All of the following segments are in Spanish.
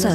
Hola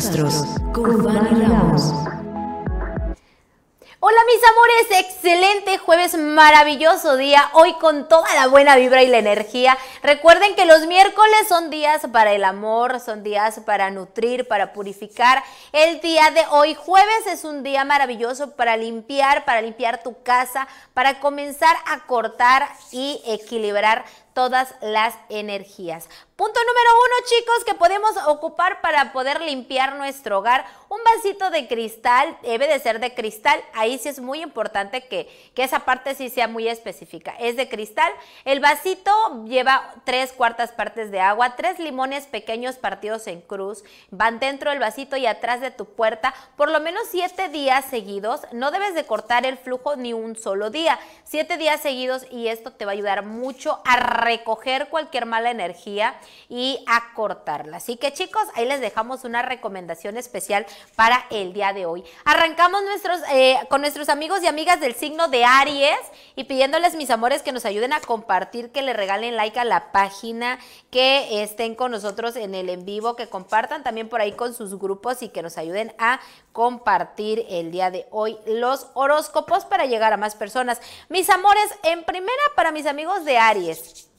mis amores, excelente jueves, maravilloso día, hoy con toda la buena vibra y la energía. Recuerden que los miércoles son días para el amor, son días para nutrir, para purificar. El día de hoy, jueves, es un día maravilloso para limpiar, para limpiar tu casa, para comenzar a cortar y equilibrar todas las energías. Punto número uno, chicos, que podemos ocupar para poder limpiar nuestro hogar. Un vasito de cristal, debe de ser de cristal. Ahí sí es muy importante que, esa parte sí sea muy específica. Es de cristal. El vasito lleva tres cuartas partes de agua, tres limones pequeños partidos en cruz. Van dentro del vasito y atrás de tu puerta. Por lo menos siete días seguidos. No debes de cortar el flujo ni un solo día. Siete días seguidos y esto te va a ayudar mucho a recoger cualquier mala energía y acortarla. Así que chicos, ahí les dejamos una recomendación especial para el día de hoy. Arrancamos nuestros, eh, con nuestros amigos y amigas del signo de Aries y pidiéndoles, mis amores, que nos ayuden a compartir, que le regalen like a la página, que estén con nosotros en el en vivo, que compartan también por ahí con sus grupos y que nos ayuden a compartir el día de hoy los horóscopos para llegar a más personas. Mis amores, en primera para mis amigos de Aries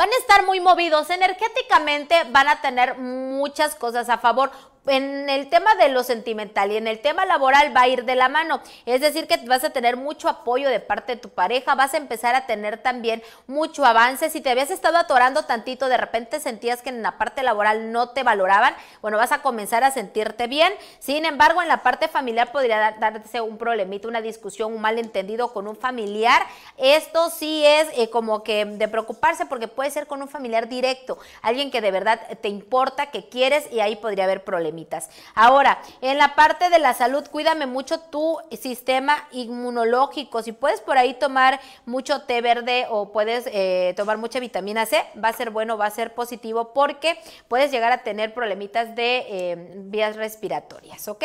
van a estar muy movidos energéticamente, van a tener muchas cosas a favor en el tema de lo sentimental y en el tema laboral va a ir de la mano. Es decir, que vas a tener mucho apoyo de parte de tu pareja, vas a empezar a tener también mucho avance. Si te habías estado atorando tantito, de repente sentías que en la parte laboral no te valoraban, bueno, vas a comenzar a sentirte bien. Sin embargo, en la parte familiar podría darse un problemito, una discusión, un malentendido con un familiar. Esto sí es eh, como que de preocuparse porque puede ser con un familiar directo, alguien que de verdad te importa, que quieres y ahí podría haber problemas. Ahora, en la parte de la salud, cuídame mucho tu sistema inmunológico. Si puedes por ahí tomar mucho té verde o puedes eh, tomar mucha vitamina C, va a ser bueno, va a ser positivo porque puedes llegar a tener problemitas de eh, vías respiratorias, ¿ok?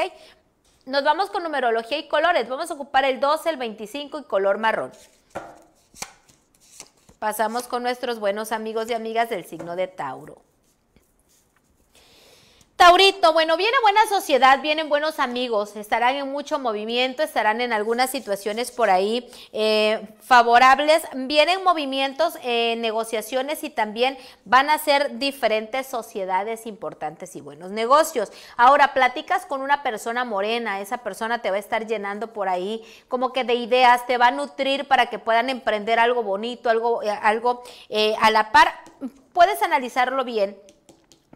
Nos vamos con numerología y colores. Vamos a ocupar el 12, el 25 y color marrón. Pasamos con nuestros buenos amigos y amigas del signo de Tauro. Taurito, bueno, viene buena sociedad, vienen buenos amigos, estarán en mucho movimiento, estarán en algunas situaciones por ahí eh, favorables, vienen movimientos, eh, negociaciones y también van a ser diferentes sociedades importantes y buenos negocios. Ahora, platicas con una persona morena, esa persona te va a estar llenando por ahí como que de ideas, te va a nutrir para que puedan emprender algo bonito, algo, eh, algo a la par. Puedes analizarlo bien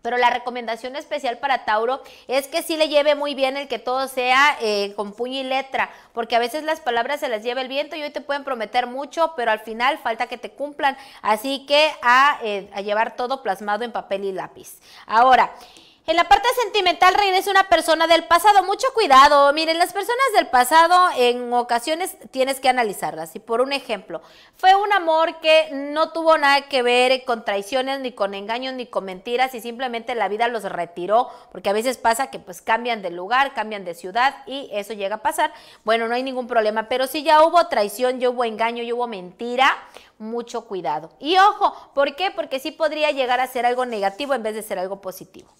pero la recomendación especial para Tauro es que sí le lleve muy bien el que todo sea eh, con puño y letra, porque a veces las palabras se las lleva el viento y hoy te pueden prometer mucho, pero al final falta que te cumplan. Así que a eh, llevar todo plasmado en papel y lápiz. Ahora, en la parte sentimental es una persona del pasado. Mucho cuidado. Miren, las personas del pasado en ocasiones tienes que analizarlas. Y por un ejemplo, fue un amor que no tuvo nada que ver con traiciones, ni con engaños, ni con mentiras. Y simplemente la vida los retiró. Porque a veces pasa que pues cambian de lugar, cambian de ciudad y eso llega a pasar. Bueno, no hay ningún problema. Pero si ya hubo traición, ya hubo engaño, ya hubo mentira, mucho cuidado. Y ojo, ¿por qué? Porque sí podría llegar a ser algo negativo en vez de ser algo positivo.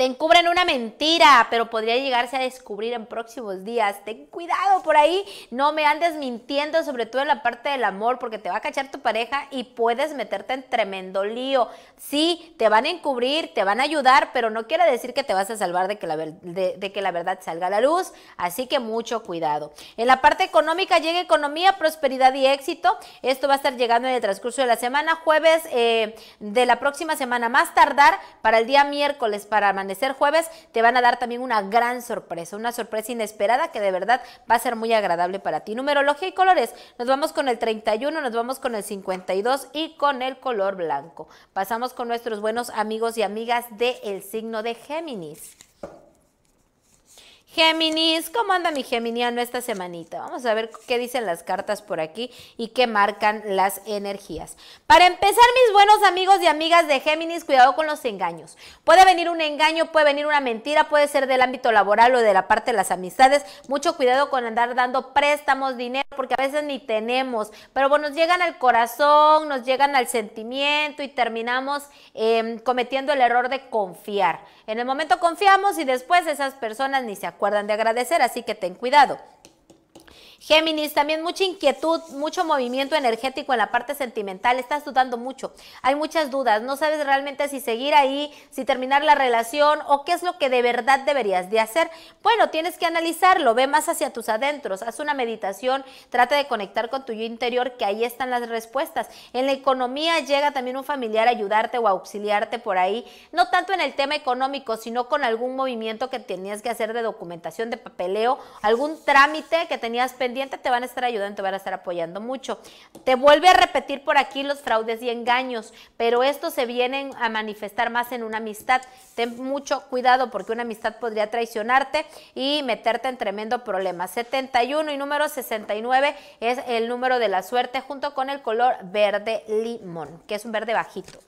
Te encubren una mentira, pero podría llegarse a descubrir en próximos días. Ten cuidado por ahí, no me andes mintiendo, sobre todo en la parte del amor, porque te va a cachar tu pareja y puedes meterte en tremendo lío. Sí, te van a encubrir, te van a ayudar, pero no quiere decir que te vas a salvar de que la, de, que la verdad salga a la luz, así que mucho cuidado. En la parte económica llega economía, prosperidad y éxito. Esto va a estar llegando en el transcurso de la semana, jueves eh, de la próxima semana más tardar, para el día miércoles, para amanecer ser jueves te van a dar también una gran sorpresa, una sorpresa inesperada que de verdad va a ser muy agradable para ti. Numerología y colores, nos vamos con el 31, nos vamos con el 52 y con el color blanco. Pasamos con nuestros buenos amigos y amigas del el signo de Géminis. Géminis, ¿cómo anda mi geminiano esta semanita? Vamos a ver qué dicen las cartas por aquí y qué marcan las energías. Para empezar, mis buenos amigos y amigas de Géminis, cuidado con los engaños. Puede venir un engaño, puede venir una mentira, puede ser del ámbito laboral o de la parte de las amistades. Mucho cuidado con andar dando préstamos, dinero, porque a veces ni tenemos, pero bueno, nos llegan al corazón, nos llegan al sentimiento y terminamos em, cometiendo el error de confiar. En el momento confiamos y después esas personas ni se acuerdan de agradecer, así que ten cuidado. Géminis, también mucha inquietud, mucho movimiento energético en la parte sentimental, estás dudando mucho, hay muchas dudas, no sabes realmente si seguir ahí, si terminar la relación o qué es lo que de verdad deberías de hacer. Bueno, tienes que analizarlo, ve más hacia tus adentros, haz una meditación, trata de conectar con tu yo interior, que ahí están las respuestas. En la economía llega también un familiar a ayudarte o auxiliarte por ahí, no tanto en el tema económico, sino con algún movimiento que tenías que hacer de documentación, de papeleo, algún trámite que tenías te van a estar ayudando, te van a estar apoyando mucho. Te vuelve a repetir por aquí los fraudes y engaños, pero estos se vienen a manifestar más en una amistad. Ten mucho cuidado porque una amistad podría traicionarte y meterte en tremendo problema. 71 y número 69 es el número de la suerte junto con el color verde limón, que es un verde bajito.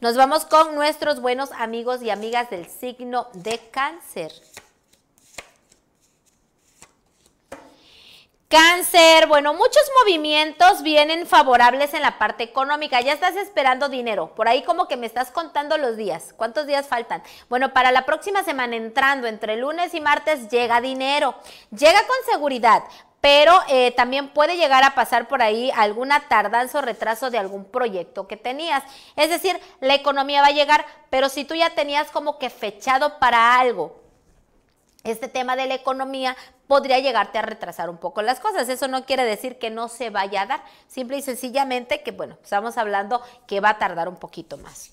Nos vamos con nuestros buenos amigos y amigas del signo de cáncer. Cáncer, bueno, muchos movimientos vienen favorables en la parte económica. Ya estás esperando dinero. Por ahí como que me estás contando los días. ¿Cuántos días faltan? Bueno, para la próxima semana entrando entre lunes y martes llega dinero. Llega con seguridad pero eh, también puede llegar a pasar por ahí alguna tardanza o retraso de algún proyecto que tenías. Es decir, la economía va a llegar, pero si tú ya tenías como que fechado para algo, este tema de la economía podría llegarte a retrasar un poco las cosas. Eso no quiere decir que no se vaya a dar, simple y sencillamente que, bueno, estamos hablando que va a tardar un poquito más.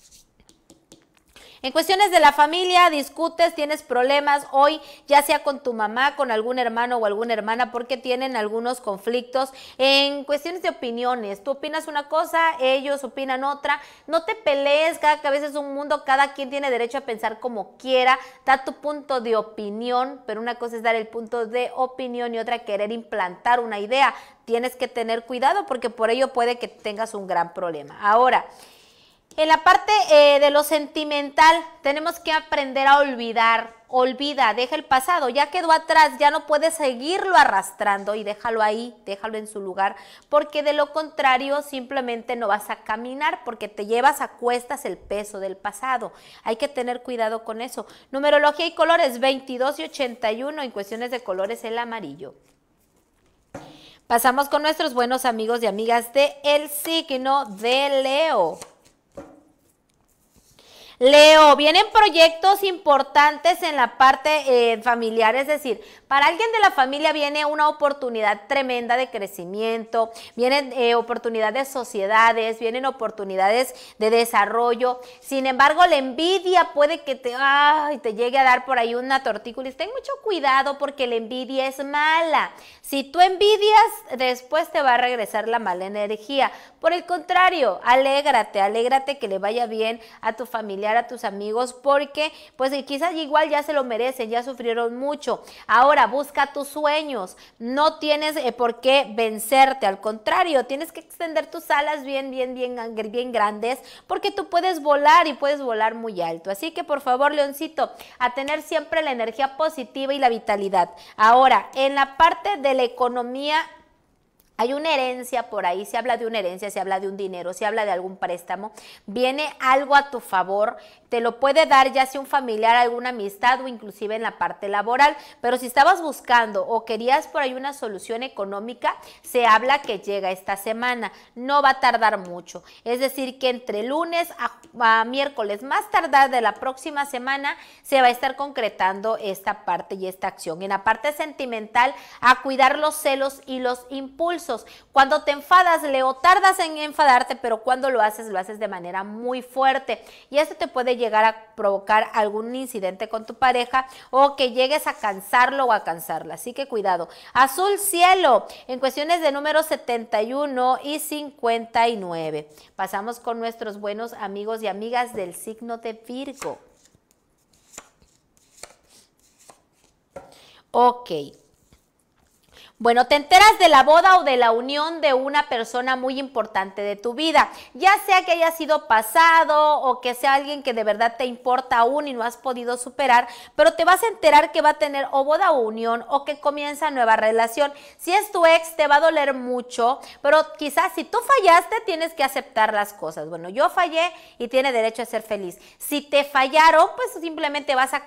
En cuestiones de la familia, discutes, tienes problemas hoy, ya sea con tu mamá, con algún hermano o alguna hermana, porque tienen algunos conflictos. En cuestiones de opiniones, tú opinas una cosa, ellos opinan otra. No te pelees, cada cabeza es un mundo, cada quien tiene derecho a pensar como quiera. Da tu punto de opinión, pero una cosa es dar el punto de opinión y otra querer implantar una idea. Tienes que tener cuidado porque por ello puede que tengas un gran problema. Ahora, en la parte eh, de lo sentimental, tenemos que aprender a olvidar. Olvida, deja el pasado, ya quedó atrás, ya no puedes seguirlo arrastrando y déjalo ahí, déjalo en su lugar, porque de lo contrario simplemente no vas a caminar porque te llevas a cuestas el peso del pasado. Hay que tener cuidado con eso. Numerología y colores 22 y 81, en cuestiones de colores el amarillo. Pasamos con nuestros buenos amigos y amigas de el signo de Leo. Leo, vienen proyectos importantes en la parte eh, familiar, es decir, para alguien de la familia viene una oportunidad tremenda de crecimiento, vienen eh, oportunidades de sociedades, vienen oportunidades de desarrollo. Sin embargo, la envidia puede que te, te llegue a dar por ahí una y Ten mucho cuidado porque la envidia es mala. Si tú envidias, después te va a regresar la mala energía. Por el contrario, alégrate, alégrate que le vaya bien a tu familiar a tus amigos porque pues eh, quizás igual ya se lo merecen, ya sufrieron mucho. Ahora busca tus sueños, no tienes eh, por qué vencerte, al contrario, tienes que extender tus alas bien, bien, bien, bien grandes porque tú puedes volar y puedes volar muy alto. Así que por favor, Leoncito, a tener siempre la energía positiva y la vitalidad. Ahora, en la parte de la economía, hay una herencia por ahí, se habla de una herencia, se habla de un dinero, se habla de algún préstamo, viene algo a tu favor, te lo puede dar ya sea un familiar, alguna amistad o inclusive en la parte laboral, pero si estabas buscando o querías por ahí una solución económica, se habla que llega esta semana, no va a tardar mucho, es decir que entre lunes a, a miércoles más tardar de la próxima semana se va a estar concretando esta parte y esta acción. En la parte sentimental, a cuidar los celos y los impulsos cuando te enfadas, Leo, tardas en enfadarte, pero cuando lo haces, lo haces de manera muy fuerte. Y esto te puede llegar a provocar algún incidente con tu pareja o que llegues a cansarlo o a cansarla. Así que cuidado. Azul cielo, en cuestiones de números 71 y 59. Pasamos con nuestros buenos amigos y amigas del signo de Virgo. Ok. Bueno, te enteras de la boda o de la unión de una persona muy importante de tu vida, ya sea que haya sido pasado o que sea alguien que de verdad te importa aún y no has podido superar, pero te vas a enterar que va a tener o boda o unión o que comienza nueva relación. Si es tu ex, te va a doler mucho, pero quizás si tú fallaste, tienes que aceptar las cosas. Bueno, yo fallé y tiene derecho a ser feliz. Si te fallaron, pues simplemente vas a,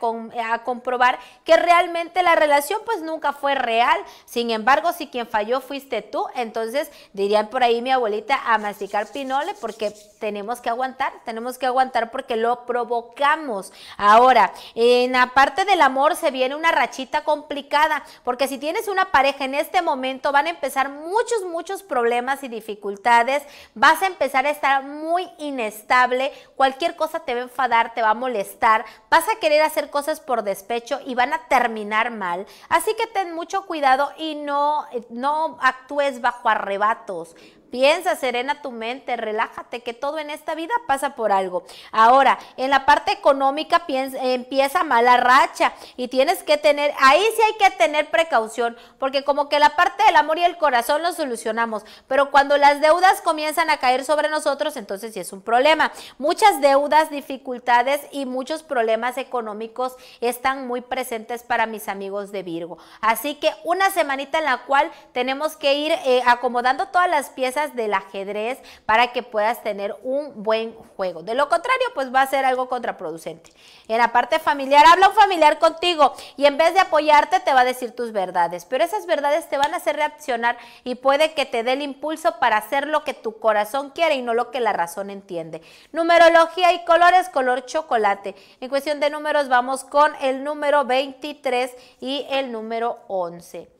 comprobar que realmente la relación pues nunca fue real. Sin embargo, embargo, si quien falló fuiste tú, entonces dirían por ahí mi abuelita a masticar pinole porque tenemos que aguantar, tenemos que aguantar porque lo provocamos. Ahora, en la parte del amor se viene una rachita complicada porque si tienes una pareja en este momento van a empezar muchos, muchos problemas y dificultades, vas a empezar a estar muy inestable, cualquier cosa te va a enfadar, te va a molestar, vas a querer hacer cosas por despecho y van a terminar mal. Así que ten mucho cuidado y no eh, no, actúes bajo arrebatos, Piensa, serena tu mente, relájate, que todo en esta vida pasa por algo. Ahora, en la parte económica empieza mala racha y tienes que tener, ahí sí hay que tener precaución, porque como que la parte del amor y el corazón lo solucionamos, pero cuando las deudas comienzan a caer sobre nosotros, entonces sí es un problema. Muchas deudas, dificultades y muchos problemas económicos están muy presentes para mis amigos de Virgo. Así que una semanita en la cual tenemos que ir eh, acomodando todas las piezas del ajedrez para que puedas tener un buen juego. De lo contrario, pues va a ser algo contraproducente. En la parte familiar, habla un familiar contigo y en vez de apoyarte te va a decir tus verdades, pero esas verdades te van a hacer reaccionar y puede que te dé el impulso para hacer lo que tu corazón quiere y no lo que la razón entiende. Numerología y colores, color chocolate. En cuestión de números vamos con el número 23 y el número 11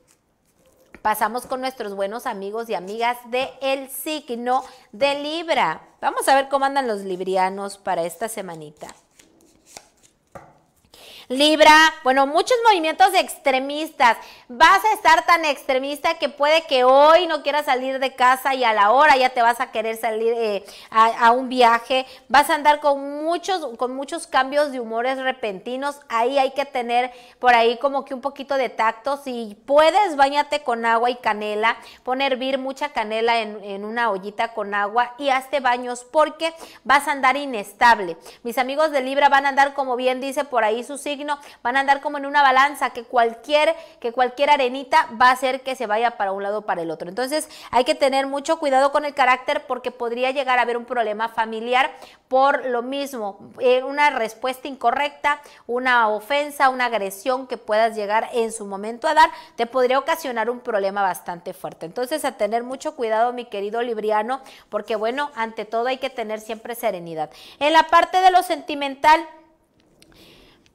pasamos con nuestros buenos amigos y amigas de el signo de Libra. Vamos a ver cómo andan los librianos para esta semanita. Libra, bueno, muchos movimientos extremistas. Vas a estar tan extremista que puede que hoy no quieras salir de casa y a la hora ya te vas a querer salir eh, a, un viaje. Vas a andar con muchos, con muchos cambios de humores repentinos. Ahí hay que tener por ahí como que un poquito de tacto. Si puedes, bañate con agua y canela. Pon a hervir mucha canela en, una ollita con agua y hazte baños porque vas a andar inestable. Mis amigos de Libra van a andar, como bien dice por ahí sus hijos van a andar como en una balanza que cualquier, que cualquier arenita va a hacer que se vaya para un lado o para el otro. Entonces hay que tener mucho cuidado con el carácter porque podría llegar a haber un problema familiar por lo mismo, eh, una respuesta incorrecta, una ofensa, una agresión que puedas llegar en su momento a dar, te podría ocasionar un problema bastante fuerte. Entonces a tener mucho cuidado mi querido Libriano, porque bueno, ante todo hay que tener siempre serenidad. En la parte de lo sentimental,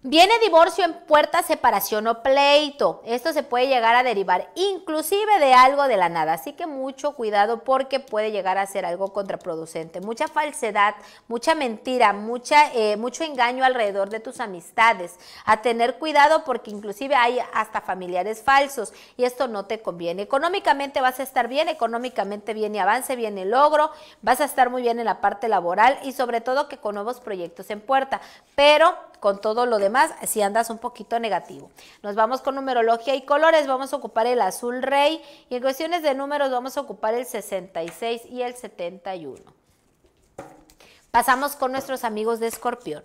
Viene divorcio en puerta, separación o pleito. Esto se puede llegar a derivar inclusive de algo de la nada. Así que mucho cuidado porque puede llegar a ser algo contraproducente. Mucha falsedad, mucha mentira, mucha, eh, mucho engaño alrededor de tus amistades. A tener cuidado porque inclusive hay hasta familiares falsos y esto no te conviene. Económicamente vas a estar bien, económicamente viene avance, viene logro, vas a estar muy bien en la parte laboral y sobre todo que con nuevos proyectos en puerta. Pero con todo lo demás más si andas un poquito negativo. Nos vamos con numerología y colores, vamos a ocupar el azul rey y en cuestiones de números vamos a ocupar el 66 y el 71. Pasamos con nuestros amigos de escorpión.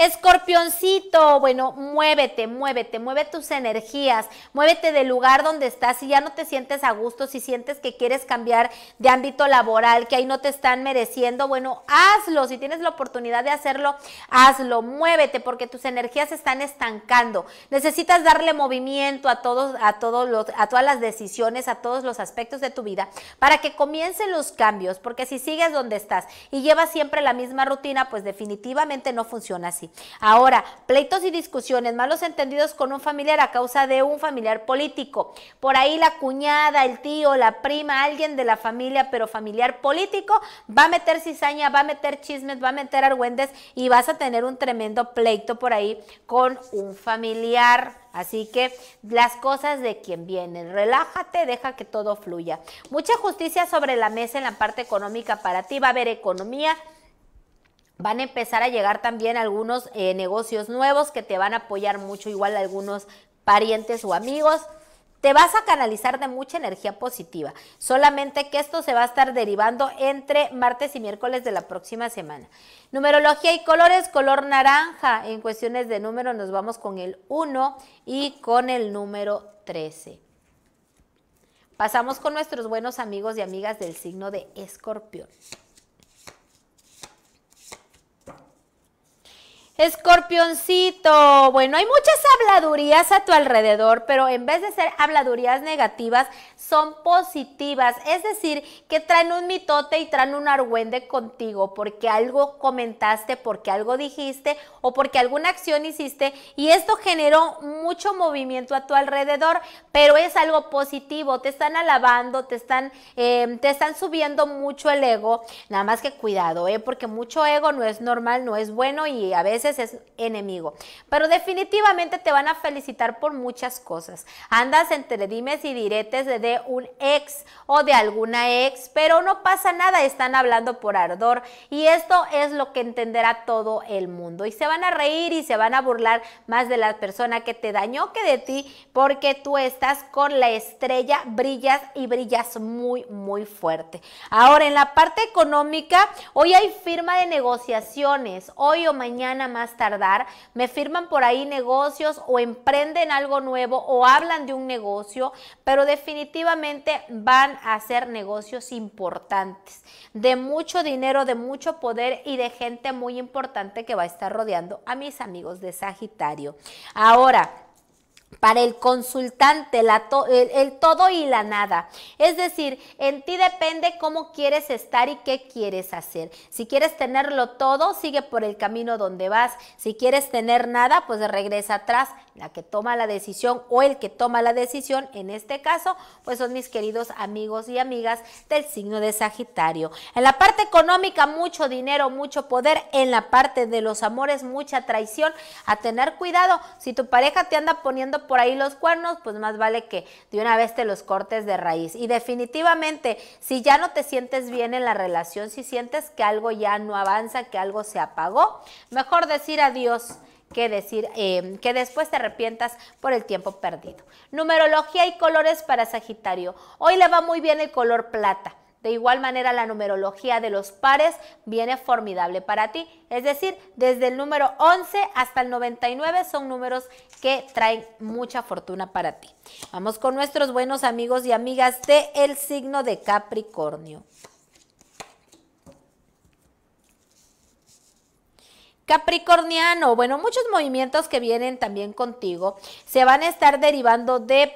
Escorpioncito, bueno, muévete, muévete, mueve tus energías, muévete del lugar donde estás. Si ya no te sientes a gusto, si sientes que quieres cambiar de ámbito laboral, que ahí no te están mereciendo, bueno, hazlo. Si tienes la oportunidad de hacerlo, hazlo, muévete, porque tus energías se están estancando. Necesitas darle movimiento a todos, a todos los, a todas las decisiones, a todos los aspectos de tu vida, para que comiencen los cambios, porque si sigues donde estás y llevas siempre la misma rutina, pues definitivamente no funciona así. Ahora, pleitos y discusiones, malos entendidos con un familiar a causa de un familiar político. Por ahí la cuñada, el tío, la prima, alguien de la familia, pero familiar político, va a meter cizaña, va a meter chismes, va a meter argüendes y vas a tener un tremendo pleito por ahí con un familiar. Así que las cosas de quien vienen. Relájate, deja que todo fluya. Mucha justicia sobre la mesa en la parte económica para ti. Va a haber economía van a empezar a llegar también algunos eh, negocios nuevos que te van a apoyar mucho, igual algunos parientes o amigos. Te vas a canalizar de mucha energía positiva, solamente que esto se va a estar derivando entre martes y miércoles de la próxima semana. Numerología y colores, color naranja, en cuestiones de número nos vamos con el 1 y con el número 13. Pasamos con nuestros buenos amigos y amigas del signo de escorpión. Escorpioncito, bueno, hay muchas habladurías a tu alrededor, pero en vez de ser habladurías negativas, son positivas, es decir, que traen un mitote y traen un argüende contigo porque algo comentaste, porque algo dijiste o porque alguna acción hiciste y esto generó mucho movimiento a tu alrededor, pero es algo positivo, te están alabando, te están, eh, te están subiendo mucho el ego, nada más que cuidado, ¿eh? porque mucho ego no es normal, no es bueno y a veces es enemigo, pero definitivamente te van a felicitar por muchas cosas, andas entre dimes y diretes de un ex o de alguna ex, pero no pasa nada, están hablando por ardor y esto es lo que entenderá todo el mundo y se van a reír y se van a burlar más de la persona que te dañó que de ti porque tú estás con la estrella, brillas y brillas muy, muy fuerte. Ahora, en la parte económica, hoy hay firma de negociaciones, hoy o mañana más tardar, me firman por ahí negocios o emprenden algo nuevo o hablan de un negocio, pero definitivamente van a hacer negocios importantes, de mucho dinero, de mucho poder y de gente muy importante que va a estar rodeando a mis amigos de Sagitario. Ahora, para el consultante, el, el, todo y la nada. Es decir, en ti depende cómo quieres estar y qué quieres hacer. Si quieres tenerlo todo, sigue por el camino donde vas. Si quieres tener nada, pues regresa atrás. La que toma la decisión o el que toma la decisión, en este caso, pues son mis queridos amigos y amigas del signo de Sagitario. En la parte económica, mucho dinero, mucho poder. En la parte de los amores, mucha traición. A tener cuidado, si tu pareja te anda poniendo por ahí los cuernos, pues más vale que de una vez te los cortes de raíz. Y definitivamente, si ya no te sientes bien en la relación, si sientes que algo ya no avanza, que algo se apagó, mejor decir adiós que decir em, que después te arrepientas por el tiempo perdido. Numerología y colores para Sagitario. Hoy le va muy bien el color plata. De igual manera, la numerología de los pares viene formidable para ti. Es decir, desde el número 11 hasta el 99 son números que traen mucha fortuna para ti. Vamos con nuestros buenos amigos y amigas de el signo de Capricornio. Capricorniano, bueno, muchos movimientos que vienen también contigo se van a estar derivando de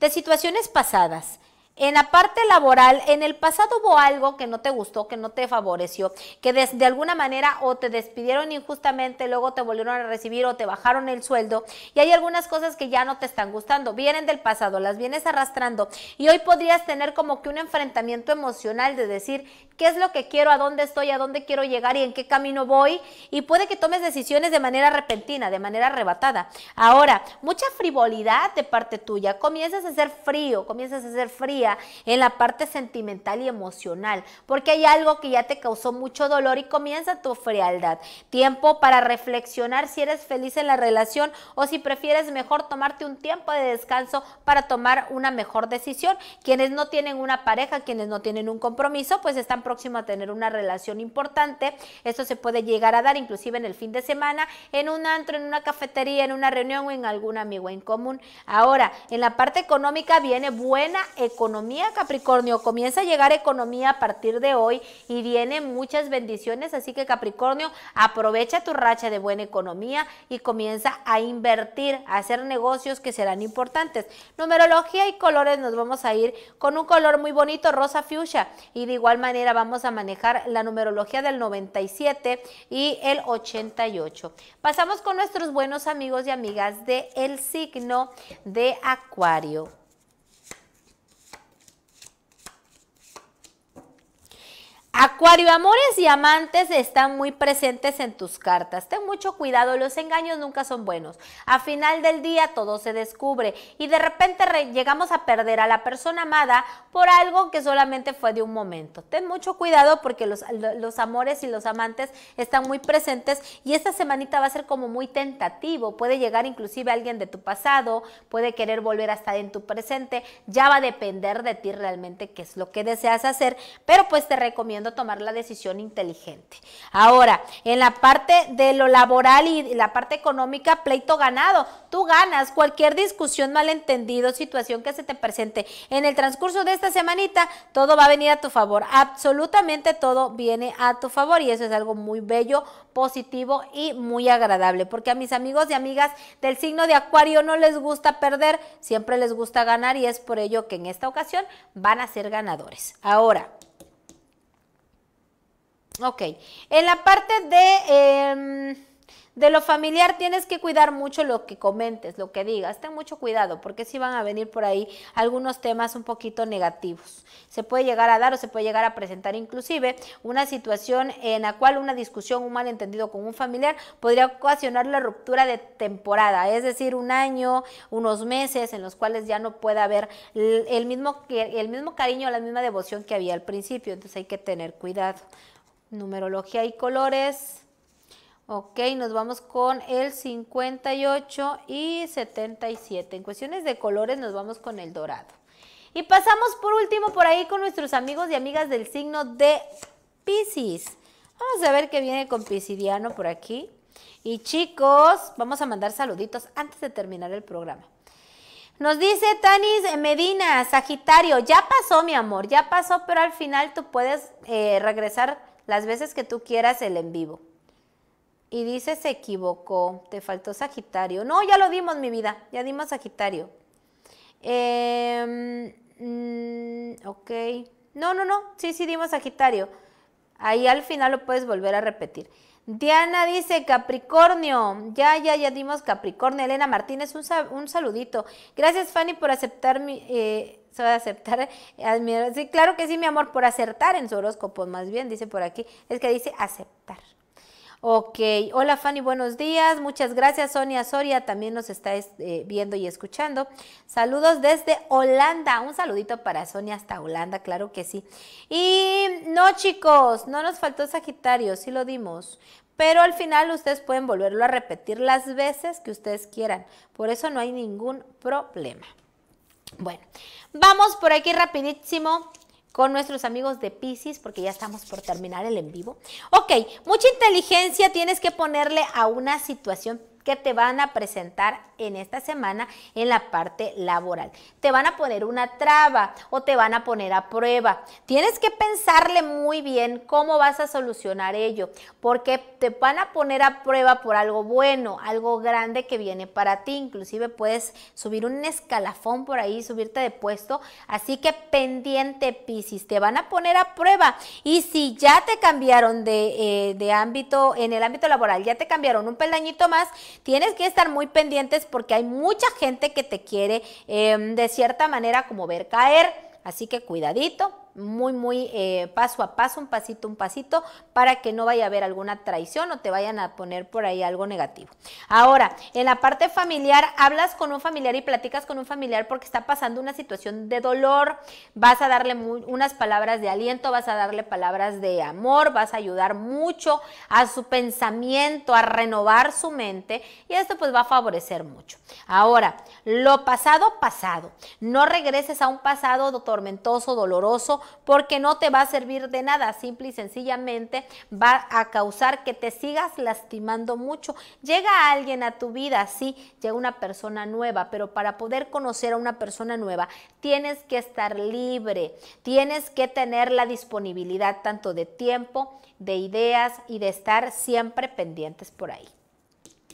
de situaciones pasadas, en la parte laboral, en el pasado hubo algo que no te gustó, que no te favoreció, que de, alguna manera o te despidieron injustamente, luego te volvieron a recibir o te bajaron el sueldo y hay algunas cosas que ya no te están gustando, vienen del pasado, las vienes arrastrando y hoy podrías tener como que un enfrentamiento emocional de decir qué es lo que quiero, a dónde estoy, a dónde quiero llegar y en qué camino voy y puede que tomes decisiones de manera repentina, de manera arrebatada. Ahora, mucha frivolidad de parte tuya, comienzas a ser frío, comienzas a ser fría en la parte sentimental y emocional, porque hay algo que ya te causó mucho dolor y comienza tu frialdad. Tiempo para reflexionar si eres feliz en la relación o si prefieres mejor tomarte un tiempo de descanso para tomar una mejor decisión. Quienes no tienen una pareja, quienes no tienen un compromiso, pues están próximos a tener una relación importante. Esto se puede llegar a dar inclusive en el fin de semana, en un antro, en una cafetería, en una reunión o en algún amigo en común. Ahora, en la parte económica viene buena economía economía, Capricornio. Comienza a llegar economía a partir de hoy y vienen muchas bendiciones, así que Capricornio, aprovecha tu racha de buena economía y comienza a invertir, a hacer negocios que serán importantes. Numerología y colores nos vamos a ir con un color muy bonito, rosa fuchsia, y de igual manera vamos a manejar la numerología del 97 y el 88. Pasamos con nuestros buenos amigos y amigas del el signo de Acuario. Acuario, amores y amantes están muy presentes en tus cartas. Ten mucho cuidado, los engaños nunca son buenos. A final del día todo se descubre y de repente llegamos a perder a la persona amada por algo que solamente fue de un momento. Ten mucho cuidado porque los, amores y los amantes están muy presentes y esta semanita va a ser como muy tentativo. Puede llegar inclusive alguien de tu pasado, puede querer volver a estar en tu presente. Ya va a depender de ti realmente qué es lo que deseas hacer, pero pues te recomiendo tomar la decisión inteligente. Ahora, en la parte de lo laboral y la parte económica, pleito ganado. Tú ganas cualquier discusión, malentendido, situación que se te presente. En el transcurso de esta semanita, todo va a venir a tu favor. Absolutamente todo viene a tu favor y eso es algo muy bello, positivo y muy agradable. Porque a mis amigos y amigas del signo de Acuario no les gusta perder, siempre les gusta ganar y es por ello que en esta ocasión van a ser ganadores. Ahora, Ok, en la parte de, em, de lo familiar tienes que cuidar mucho lo que comentes, lo que digas. Ten mucho cuidado porque si van a venir por ahí algunos temas un poquito negativos. Se puede llegar a dar o se puede llegar a presentar inclusive una situación en la cual una discusión, un malentendido con un familiar podría ocasionar la ruptura de temporada, es decir, un año, unos meses en los cuales ya no puede haber el mismo, el mismo cariño, la misma devoción que había al principio. Entonces hay que tener cuidado numerología y colores. Ok, nos vamos con el 58 y 77. En cuestiones de colores nos vamos con el dorado. Y pasamos por último por ahí con nuestros amigos y amigas del signo de Pisces. Vamos a ver qué viene con Pisidiano por aquí. Y chicos, vamos a mandar saluditos antes de terminar el programa. Nos dice Tanis Medina, Sagitario, ya pasó mi amor, ya pasó, pero al final tú puedes eh, regresar las veces que tú quieras el en vivo. Y dice, se equivocó, te faltó Sagitario. No, ya lo dimos, mi vida, ya dimos Sagitario. Em, mm, ok. No, no, no, sí, sí dimos Sagitario. Ahí al final lo puedes volver a repetir. Diana dice Capricornio. Ya, ya, ya dimos Capricornio. Elena Martínez, un, saludito. Gracias, Fanny, por aceptar mi, eh, se va a aceptar, Sí, claro que sí, mi amor, por acertar en su horóscopo, más bien, dice por aquí. Es que dice aceptar. Ok, hola Fanny, buenos días. Muchas gracias. Sonia Soria también nos está eh, viendo y escuchando. Saludos desde Holanda. Un saludito para Sonia hasta Holanda, claro que sí. Y no chicos, no nos faltó Sagitario, sí lo dimos. Pero al final ustedes pueden volverlo a repetir las veces que ustedes quieran. Por eso no hay ningún problema. Bueno, vamos por aquí rapidísimo con nuestros amigos de Pisces, porque ya estamos por terminar el en vivo. Ok, mucha inteligencia tienes que ponerle a una situación te van a presentar en esta semana en la parte laboral. Te van a poner una traba o te van a poner a prueba. Tienes que pensarle muy bien cómo vas a solucionar ello, porque te van a poner a prueba por algo bueno, algo grande que viene para ti. Inclusive puedes subir un escalafón por ahí, subirte de puesto. Así que pendiente, Piscis, te van a poner a prueba. Y si ya te cambiaron de, eh, de ámbito, en el ámbito laboral, ya te cambiaron un peldañito más, tienes que estar muy pendientes porque hay mucha gente que te quiere em, de cierta manera como ver caer. Así que cuidadito, muy, muy eh, paso a paso, un pasito, un pasito, para que no vaya a haber alguna traición o te vayan a poner por ahí algo negativo. Ahora, en la parte familiar, hablas con un familiar y platicas con un familiar porque está pasando una situación de dolor, vas a darle unas palabras de aliento, vas a darle palabras de amor, vas a ayudar mucho a su pensamiento, a renovar su mente y esto pues va a favorecer mucho. Ahora, lo pasado, pasado. No regreses a un pasado tormentoso, doloroso, porque no te va a servir de nada, simple y sencillamente va a causar que te sigas lastimando mucho. Llega alguien a tu vida, sí, llega una persona nueva, pero para poder conocer a una persona nueva tienes que estar libre, tienes que tener la disponibilidad tanto de tiempo, de ideas y de estar siempre pendientes por ahí.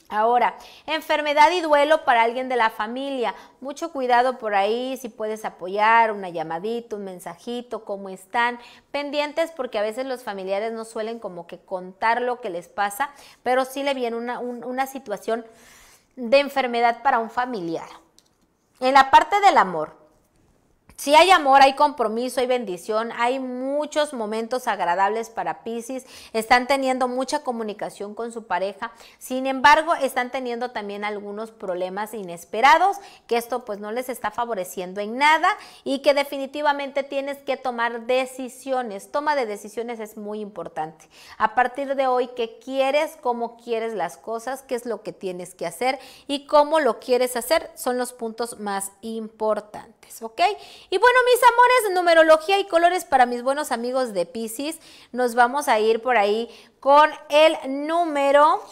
Ahora, enfermedad y duelo para alguien de la familia. Mucho cuidado por ahí, si puedes apoyar, una llamadita, un mensajito, cómo están. Pendientes porque a veces los familiares no suelen como que contar lo que les pasa, pero sí le viene una, una situación de enfermedad para un familiar. En la parte del amor, si hay amor, hay compromiso, hay bendición, hay muchos momentos agradables para Pisces, están teniendo mucha comunicación con su pareja, sin embargo están teniendo también algunos problemas inesperados, que esto pues no les está favoreciendo en nada y que definitivamente tienes que tomar decisiones, toma de decisiones es muy importante. A partir de hoy, ¿qué quieres? ¿Cómo quieres las cosas? ¿Qué es lo que tienes que hacer? ¿Y cómo lo quieres hacer? Son los puntos más importantes, ¿ok? Y bueno, mis amores, numerología y colores para mis buenos amigos de Pisces. Nos vamos a ir por ahí con el número...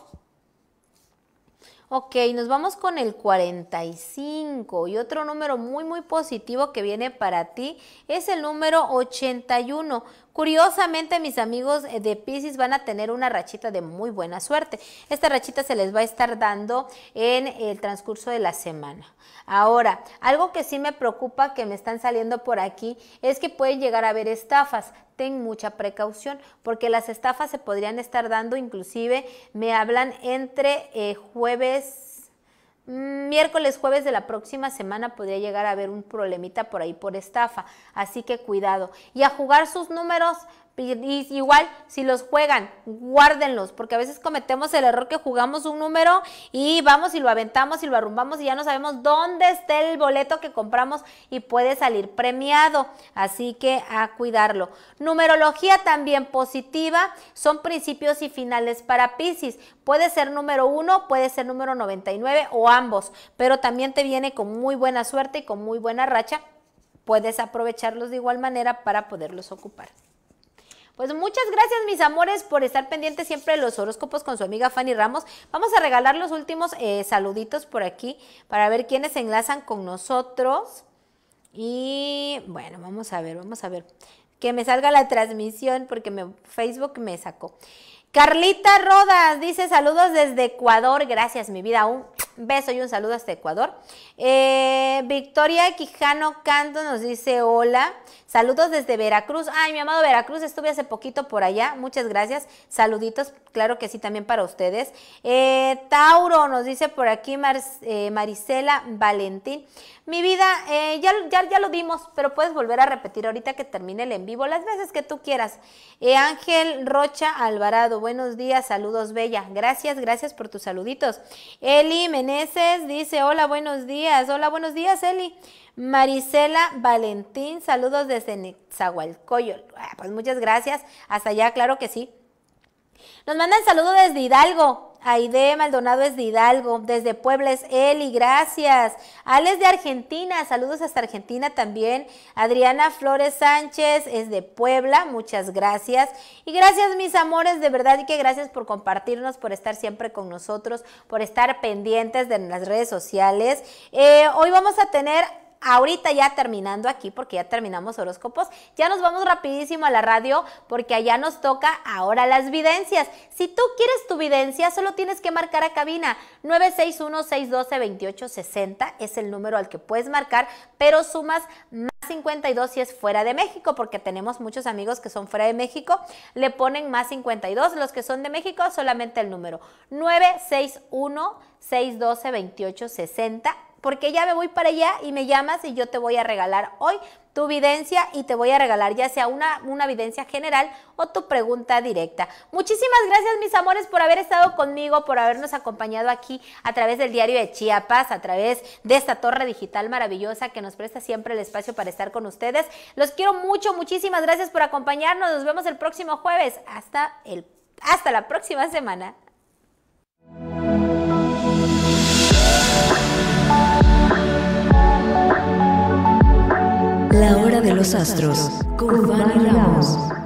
Ok, nos vamos con el 45 y otro número muy muy positivo que viene para ti es el número 81. Curiosamente, mis amigos eh, de Pisces van a tener una rachita de muy buena suerte. Esta rachita se les va a estar dando en el transcurso de la semana. Ahora, algo que sí me preocupa que me están saliendo por aquí es que pueden llegar a haber estafas. Ten mucha precaución porque las estafas se podrían estar dando, inclusive me hablan entre eh, jueves Mm, miércoles, jueves de la próxima semana podría llegar a haber un problemita por ahí por estafa, así que cuidado. Y a jugar sus números, igual, si los juegan, guárdenlos, porque a veces cometemos el error que jugamos un número y vamos y lo aventamos y lo arrumbamos y ya no sabemos dónde está el boleto que compramos y puede salir premiado. Así que a cuidarlo. Numerología también positiva, son principios y finales para Pisces. Puede ser número 1, puede ser número 99 o ambos, pero también te viene con muy buena suerte y con muy buena racha. Puedes aprovecharlos de igual manera para poderlos ocupar. Pues muchas gracias, mis amores, por estar pendientes siempre de los horóscopos con su amiga Fanny Ramos. Vamos a regalar los últimos eh, saluditos por aquí para ver quiénes se enlazan con nosotros. Y bueno, vamos a ver, vamos a ver. Que me salga la transmisión porque Facebook me sacó. Carlita Rodas dice saludos desde Ecuador. Gracias, mi vida. Un Beso y un saludo hasta Ecuador. Eh, Victoria Quijano Canto nos dice hola. Saludos desde Veracruz. Ay, mi amado Veracruz, estuve hace poquito por allá. Muchas gracias. Saluditos, claro que sí, también para ustedes. Eh, Tauro nos dice por aquí eh, Marisela Valentín. Mi vida, ya, ya, ya, lo vimos, pero puedes volver a repetir ahorita que termine el en vivo, las veces que tú quieras. Ángel Rocha Alvarado, buenos días, saludos, Bella. Gracias, gracias por tus saluditos. Eli dice, hola, buenos días. Hola, buenos días, Eli. Marisela Valentín, saludos desde Nezahualcóyotl. Ah, pues muchas gracias. Hasta allá, claro que sí. Nos mandan saludos desde Hidalgo. Aide Maldonado es de Hidalgo, desde Puebla es Eli, gracias. es de Argentina, saludos hasta Argentina también. Adriana Flores Sánchez es de Puebla, muchas gracias. Y gracias mis amores, de verdad y que gracias por compartirnos, por estar siempre con nosotros, por estar pendientes de las redes sociales. Eh, hoy vamos a tener ahorita ya terminando aquí, porque ya terminamos horóscopos, ya nos vamos rapidísimo a la radio porque allá nos toca ahora las videncias. Si tú quieres tu videncia, solo tienes que marcar a cabina 961-612-2860, es el número al que puedes marcar, pero sumas más 52 si es fuera de México, porque tenemos muchos amigos que son fuera de México, le ponen más 52, los que son de México solamente el número 961 612 2860 porque ya me voy para allá y me llamas y yo te voy a regalar hoy tu videncia y te voy a regalar ya sea una, una videncia general o tu pregunta directa. Muchísimas gracias mis amores por haber estado conmigo, por habernos acompañado aquí a través del diario de Chiapas, a través de esta torre digital maravillosa que nos presta siempre el espacio para estar con ustedes. Los quiero mucho, muchísimas gracias por acompañarnos. Nos vemos el próximo jueves. Hasta, el, hasta la próxima semana. los astros con Ramos.